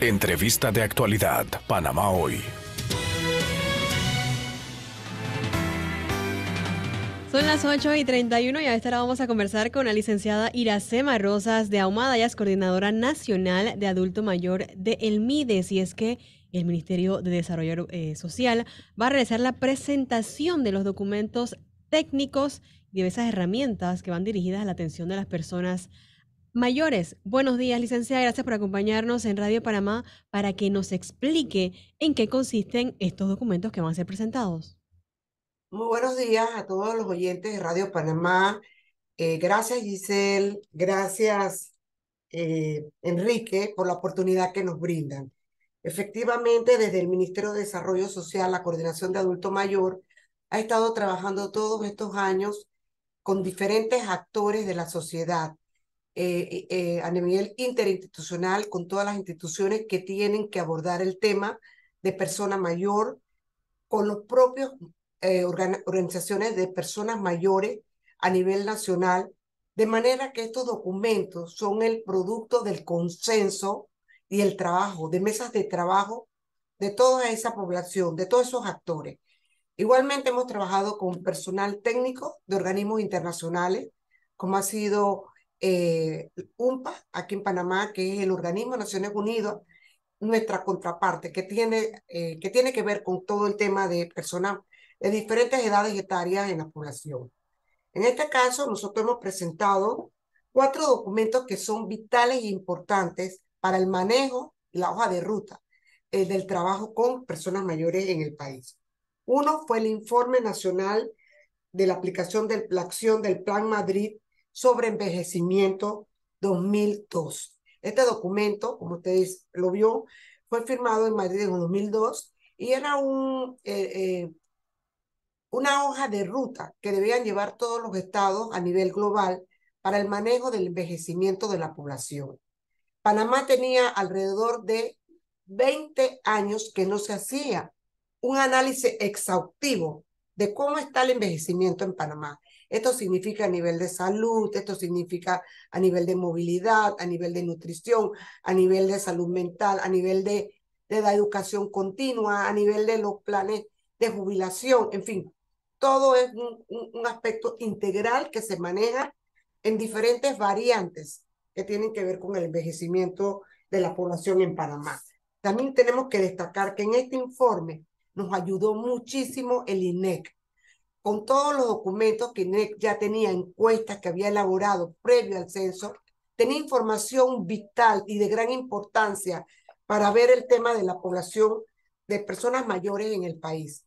Entrevista de actualidad, Panamá hoy. Son las 8 y 31 y a esta hora vamos a conversar con la licenciada Iracema Rosas de Ahumada, ella es coordinadora nacional de adulto mayor de El MIDES y es que el Ministerio de Desarrollo eh, Social va a realizar la presentación de los documentos técnicos y esas herramientas que van dirigidas a la atención de las personas Mayores, buenos días, licenciada. Gracias por acompañarnos en Radio Panamá para que nos explique en qué consisten estos documentos que van a ser presentados. Muy buenos días a todos los oyentes de Radio Panamá. Eh, gracias, Giselle. Gracias, eh, Enrique, por la oportunidad que nos brindan. Efectivamente, desde el Ministerio de Desarrollo Social, la Coordinación de Adulto Mayor ha estado trabajando todos estos años con diferentes actores de la sociedad eh, eh, a nivel interinstitucional con todas las instituciones que tienen que abordar el tema de persona mayor, con los propios eh, organizaciones de personas mayores a nivel nacional, de manera que estos documentos son el producto del consenso y el trabajo, de mesas de trabajo de toda esa población, de todos esos actores. Igualmente hemos trabajado con personal técnico de organismos internacionales, como ha sido eh, UNPA, aquí en Panamá, que es el organismo de Naciones Unidas, nuestra contraparte, que tiene, eh, que ver con todo el tema de personas de diferentes edades etarias en la población. En este caso, nosotros hemos presentado cuatro documentos que son vitales e importantes para el manejo la hoja de ruta eh, del trabajo con personas mayores en el país. Uno fue el Informe Nacional de la aplicación de la acción del Plan Madrid sobre envejecimiento 2002. Este documento, como ustedes lo vio, fue firmado en Madrid en 2002 y era un, eh, eh, una hoja de ruta que debían llevar todos los estados a nivel global para el manejo del envejecimiento de la población. Panamá tenía alrededor de 20 años que no se hacía un análisis exhaustivo de cómo está el envejecimiento en Panamá. Esto significa a nivel de salud, esto significa a nivel de movilidad, a nivel de nutrición, a nivel de salud mental, a nivel de, de la educación continua, a nivel de los planes de jubilación, en fin, todo es un, un, aspecto integral que se maneja en diferentes variantes que tienen que ver con el envejecimiento de la población en Panamá. También tenemos que destacar que en este informe nos ayudó muchísimo el INEC con todos los documentos que ya tenía, encuestas que había elaborado previo al censo, tenía información vital y de gran importancia para ver el tema de la población de personas mayores en el país.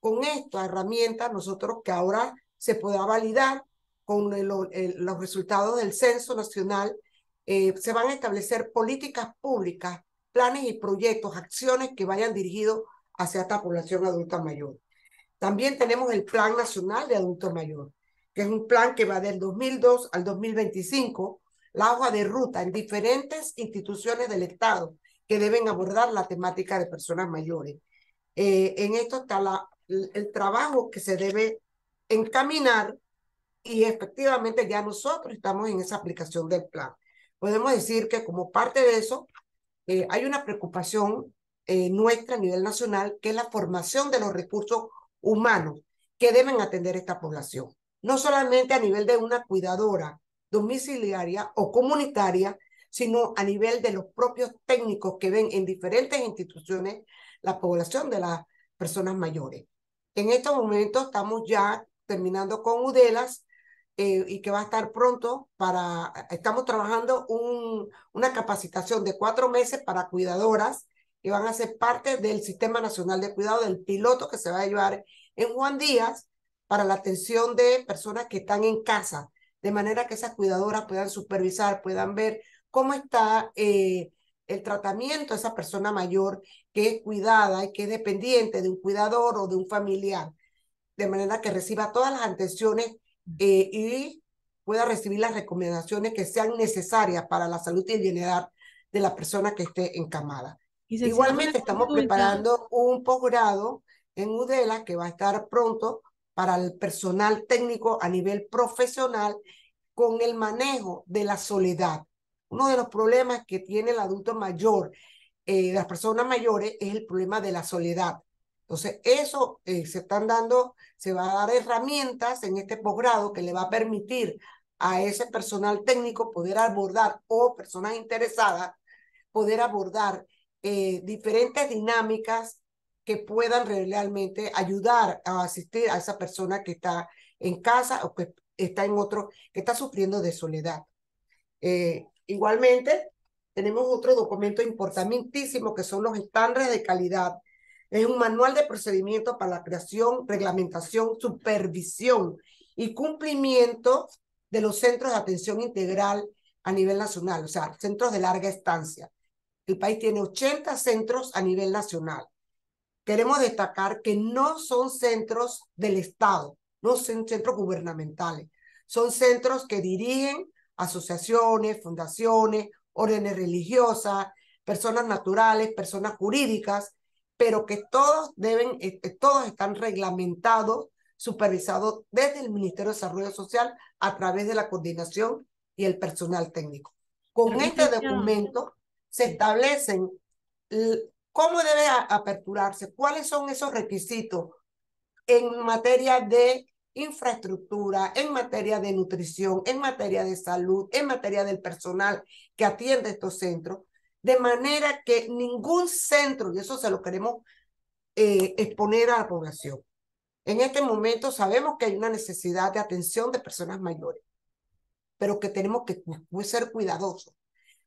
Con esta herramienta, nosotros que ahora se pueda validar con los resultados del Censo Nacional, eh, se van a establecer políticas públicas, planes y proyectos, acciones que vayan dirigidos hacia esta población adulta mayor. También tenemos el Plan Nacional de Adulto Mayor, que es un plan que va del 2002 al 2025, la hoja de ruta en diferentes instituciones del Estado que deben abordar la temática de personas mayores. Eh, en esto está la, el trabajo que se debe encaminar y efectivamente ya nosotros estamos en esa aplicación del plan. Podemos decir que como parte de eso eh, hay una preocupación eh, nuestra a nivel nacional que es la formación de los recursos humanos que deben atender esta población, no solamente a nivel de una cuidadora domiciliaria o comunitaria, sino a nivel de los propios técnicos que ven en diferentes instituciones la población de las personas mayores. En estos momentos estamos ya terminando con UDELAS eh, y que va a estar pronto para, estamos trabajando un, una capacitación de cuatro meses para cuidadoras y van a ser parte del Sistema Nacional de Cuidado del piloto que se va a llevar en Juan Díaz para la atención de personas que están en casa, de manera que esas cuidadoras puedan supervisar, puedan ver cómo está eh, el tratamiento de esa persona mayor que es cuidada y que es dependiente de un cuidador o de un familiar, de manera que reciba todas las atenciones eh, y pueda recibir las recomendaciones que sean necesarias para la salud y el bienestar de la persona que esté encamada. Igualmente estamos preparando un posgrado en UDELA que va a estar pronto para el personal técnico a nivel profesional con el manejo de la soledad. Uno de los problemas que tiene el adulto mayor, eh, las personas mayores, es el problema de la soledad. Entonces, eso eh, se están dando, se va a dar herramientas en este posgrado que le va a permitir a ese personal técnico poder abordar o personas interesadas poder abordar eh, diferentes dinámicas que puedan realmente ayudar a asistir a esa persona que está en casa o que está en otro, que está sufriendo de soledad. Eh, igualmente, tenemos otro documento importantísimo que son los estándares de calidad. Es un manual de procedimiento para la creación, reglamentación, supervisión y cumplimiento de los centros de atención integral a nivel nacional, o sea, centros de larga estancia. El país tiene 80 centros a nivel nacional. Queremos destacar que no son centros del Estado, no son centros gubernamentales, son centros que dirigen asociaciones, fundaciones, órdenes religiosas, personas naturales, personas jurídicas, pero que todos deben, este, todos están reglamentados, supervisados desde el Ministerio de Desarrollo Social a través de la coordinación y el personal técnico. Con este documento se establecen cómo debe aperturarse, cuáles son esos requisitos en materia de infraestructura, en materia de nutrición, en materia de salud, en materia del personal que atiende estos centros, de manera que ningún centro, y eso se lo queremos eh, exponer a la población. En este momento sabemos que hay una necesidad de atención de personas mayores, pero que tenemos que ser cuidadosos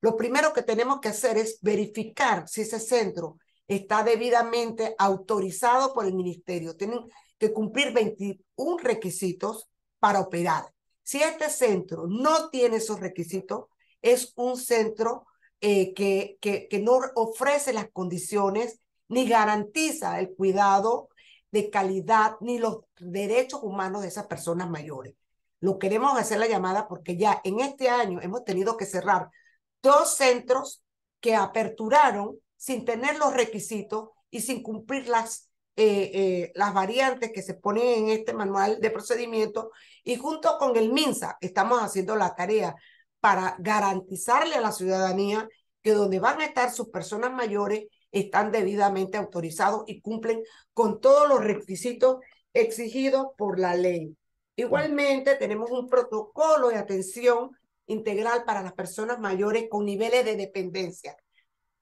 lo primero que tenemos que hacer es verificar si ese centro está debidamente autorizado por el ministerio. Tienen que cumplir 21 requisitos para operar. Si este centro no tiene esos requisitos, es un centro eh, que, que, que no ofrece las condiciones ni garantiza el cuidado de calidad ni los derechos humanos de esas personas mayores. Lo queremos hacer la llamada porque ya en este año hemos tenido que cerrar dos centros que aperturaron sin tener los requisitos y sin cumplir las, eh, eh, las variantes que se ponen en este manual de procedimiento. Y junto con el MINSA estamos haciendo la tarea para garantizarle a la ciudadanía que donde van a estar sus personas mayores están debidamente autorizados y cumplen con todos los requisitos exigidos por la ley. Igualmente, tenemos un protocolo de atención integral para las personas mayores con niveles de dependencia.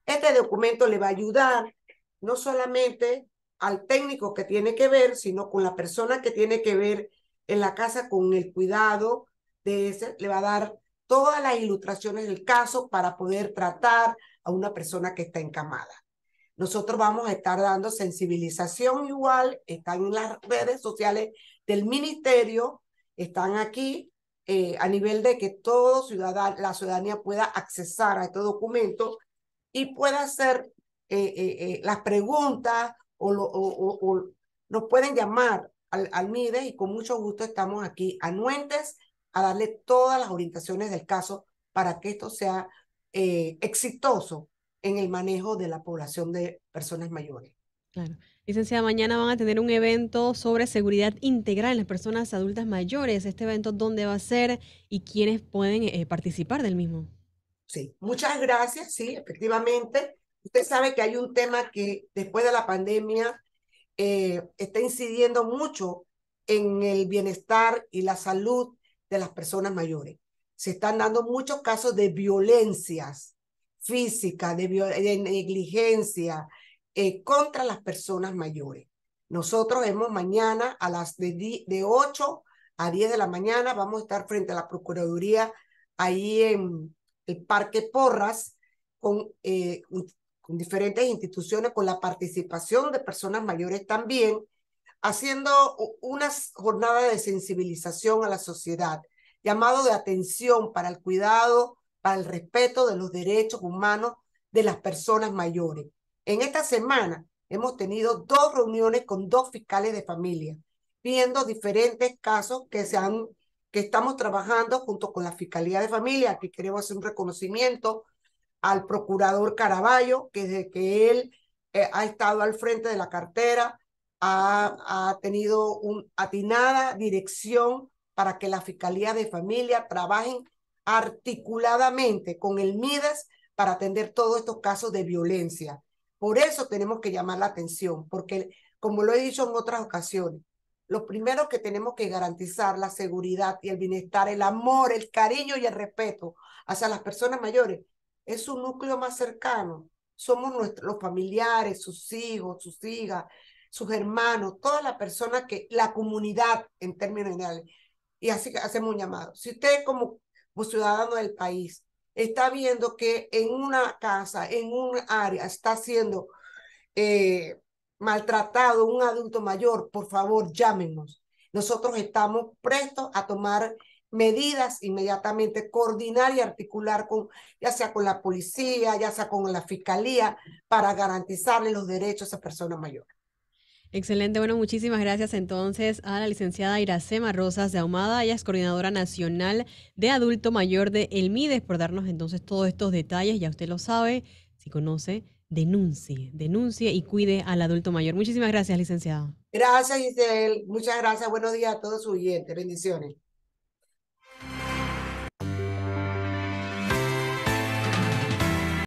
Este documento le va a ayudar no solamente al técnico que tiene que ver, sino con la persona que tiene que ver en la casa con el cuidado de ese, le va a dar todas las ilustraciones del caso para poder tratar a una persona que está encamada. Nosotros vamos a estar dando sensibilización igual, están en las redes sociales del ministerio, están aquí eh, a nivel de que todo ciudadano, la ciudadanía pueda accesar a este documento y pueda hacer eh, eh, las preguntas o, o, o, nos pueden llamar al, al MIDE y con mucho gusto estamos aquí anuentes a darle todas las orientaciones del caso para que esto sea exitoso en el manejo de la población de personas mayores. Claro. Licenciada, mañana van a tener un evento sobre seguridad integral en las personas adultas mayores. ¿Este evento dónde va a ser y quiénes pueden eh, participar del mismo? Sí, muchas gracias. Sí, efectivamente. Usted sabe que hay un tema que después de la pandemia eh, está incidiendo mucho en el bienestar y la salud de las personas mayores. Se están dando muchos casos de violencias físicas, de, de negligencia, eh, contra las personas mayores. Nosotros hemos mañana a las de, de 8 a 10 de la mañana, vamos a estar frente a la Procuraduría ahí en el Parque Porras con, eh, con diferentes instituciones, con la participación de personas mayores también, haciendo una jornada de sensibilización a la sociedad, llamado de atención para el cuidado, para el respeto de los derechos humanos de las personas mayores. En esta semana hemos tenido dos reuniones con dos fiscales de familia, viendo diferentes casos que se han que estamos trabajando junto con la Fiscalía de Familia. Aquí queremos hacer un reconocimiento al procurador Caraballo, que desde que él eh, ha estado al frente de la cartera, ha, tenido una atinada dirección para que la Fiscalía de Familia trabajen articuladamente con el MIDAS para atender todos estos casos de violencia. Por eso tenemos que llamar la atención, porque como lo he dicho en otras ocasiones, lo primero que tenemos que garantizar la seguridad y el bienestar, el amor, el cariño y el respeto hacia las personas mayores es su núcleo más cercano. Somos nuestros, los familiares, sus hijos, sus hijas, sus hermanos, toda la persona que, la comunidad en términos generales. Y así que hacemos un llamado. Si usted como, como ciudadano del país está viendo que en una casa, en un área, está siendo eh, maltratado un adulto mayor, por favor, llámenos. Nosotros estamos prestos a tomar medidas inmediatamente, coordinar y articular con, ya sea con la policía, ya sea con la fiscalía, para garantizarle los derechos a esa persona mayor. Excelente, bueno, muchísimas gracias entonces a la licenciada Iracema Rosas de Ahumada, ella es coordinadora nacional de adulto mayor de El Mides, por darnos entonces todos estos detalles, ya usted lo sabe, si conoce, denuncie, denuncie y cuide al adulto mayor. Muchísimas gracias, licenciada. Gracias, Giselle, muchas gracias, buenos días a todos sus oyentes, bendiciones.